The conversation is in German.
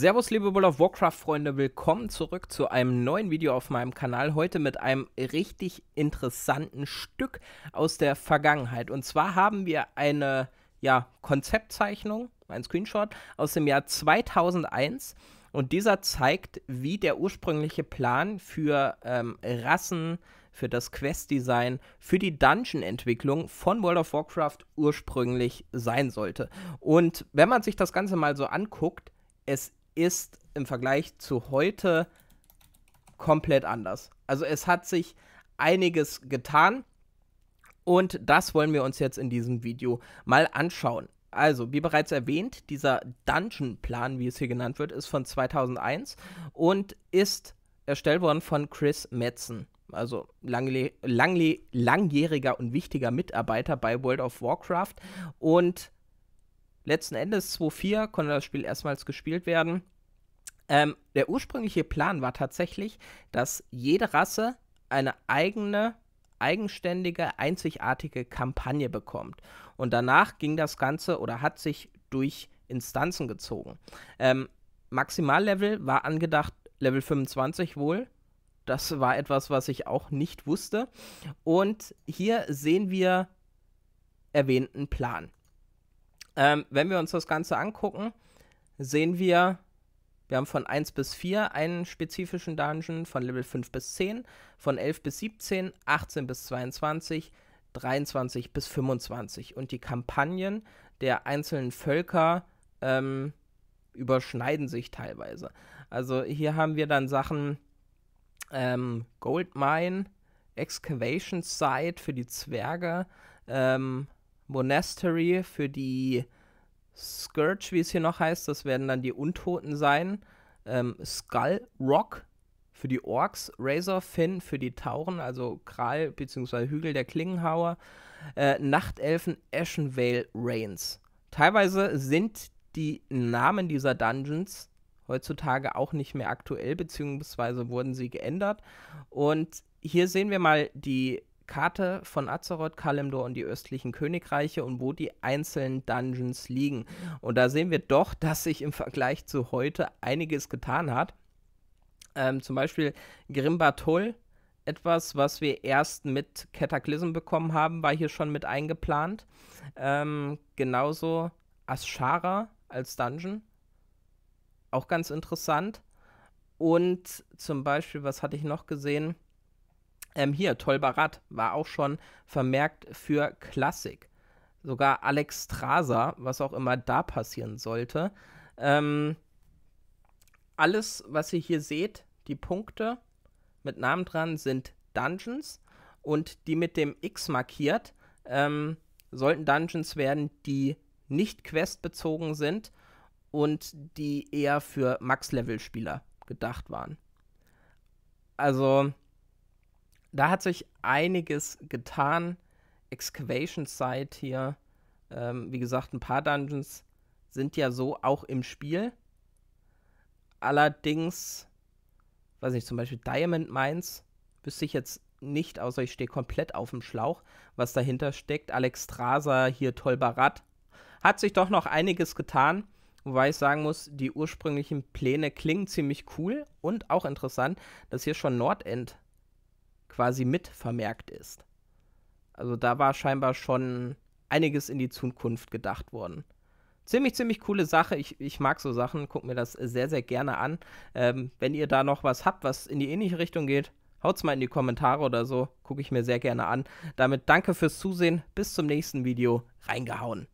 Servus, liebe World of Warcraft-Freunde, willkommen zurück zu einem neuen Video auf meinem Kanal. Heute mit einem richtig interessanten Stück aus der Vergangenheit. Und zwar haben wir eine ja, Konzeptzeichnung, ein Screenshot aus dem Jahr 2001. Und dieser zeigt, wie der ursprüngliche Plan für ähm, Rassen, für das Quest-Design, für die Dungeon-Entwicklung von World of Warcraft ursprünglich sein sollte. Und wenn man sich das Ganze mal so anguckt, es ist im Vergleich zu heute komplett anders. Also es hat sich einiges getan und das wollen wir uns jetzt in diesem Video mal anschauen. Also, wie bereits erwähnt, dieser Dungeon-Plan, wie es hier genannt wird, ist von 2001 und ist erstellt worden von Chris Metzen also langjähriger und wichtiger Mitarbeiter bei World of Warcraft und letzten Endes 2-4 konnte das Spiel erstmals gespielt werden. Ähm, der ursprüngliche Plan war tatsächlich, dass jede Rasse eine eigene, eigenständige, einzigartige Kampagne bekommt. Und danach ging das Ganze oder hat sich durch Instanzen gezogen. Ähm, Maximallevel war angedacht Level 25 wohl. Das war etwas, was ich auch nicht wusste. Und hier sehen wir erwähnten Plan. Ähm, wenn wir uns das Ganze angucken, sehen wir, wir haben von 1 bis 4 einen spezifischen Dungeon, von Level 5 bis 10, von 11 bis 17, 18 bis 22, 23 bis 25. Und die Kampagnen der einzelnen Völker ähm, überschneiden sich teilweise. Also hier haben wir dann Sachen ähm, Goldmine, Excavation Site für die Zwerge, ähm, Monastery für die Scourge, wie es hier noch heißt, das werden dann die Untoten sein. Ähm, Skull Rock für die Orks, Razor Finn für die Tauren, also Kral bzw. Hügel der Klingenhauer, äh, Nachtelfen, Ashenvale, Rains. Teilweise sind die Namen dieser Dungeons heutzutage auch nicht mehr aktuell, beziehungsweise wurden sie geändert. Und hier sehen wir mal die Karte von Azeroth, Kalimdor und die östlichen Königreiche und wo die einzelnen Dungeons liegen. Und da sehen wir doch, dass sich im Vergleich zu heute einiges getan hat. Ähm, zum Beispiel Grimbar etwas, was wir erst mit Cataclysm bekommen haben, war hier schon mit eingeplant. Ähm, genauso Aschara als Dungeon, auch ganz interessant. Und zum Beispiel, was hatte ich noch gesehen? Ähm, hier, Tolbarat war auch schon vermerkt für Klassik. Sogar Alex Straser, was auch immer da passieren sollte. Ähm, alles, was ihr hier seht, die Punkte mit Namen dran sind Dungeons und die mit dem X markiert ähm, sollten Dungeons werden, die nicht questbezogen sind und die eher für Max-Level-Spieler gedacht waren. Also da hat sich einiges getan. Excavation Site hier, ähm, wie gesagt, ein paar Dungeons sind ja so auch im Spiel. Allerdings, weiß ich, zum Beispiel Diamond Mines wüsste ich jetzt nicht, außer ich stehe komplett auf dem Schlauch, was dahinter steckt. Alex Strasa, hier Tolbarat. Hat sich doch noch einiges getan, wobei ich sagen muss, die ursprünglichen Pläne klingen ziemlich cool und auch interessant, dass hier schon Nordend quasi mit vermerkt ist. Also da war scheinbar schon einiges in die Zukunft gedacht worden. Ziemlich, ziemlich coole Sache. Ich, ich mag so Sachen, guck mir das sehr, sehr gerne an. Ähm, wenn ihr da noch was habt, was in die ähnliche Richtung geht, haut's mal in die Kommentare oder so. Gucke ich mir sehr gerne an. Damit danke fürs Zusehen. Bis zum nächsten Video. Reingehauen.